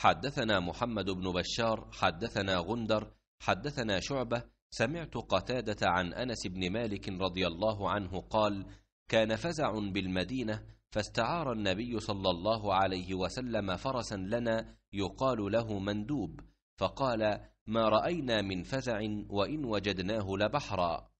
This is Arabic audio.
حدثنا محمد بن بشار حدثنا غندر حدثنا شعبة سمعت قتادة عن أنس بن مالك رضي الله عنه قال كان فزع بالمدينة فاستعار النبي صلى الله عليه وسلم فرسا لنا يقال له مندوب فقال ما رأينا من فزع وإن وجدناه لبحرا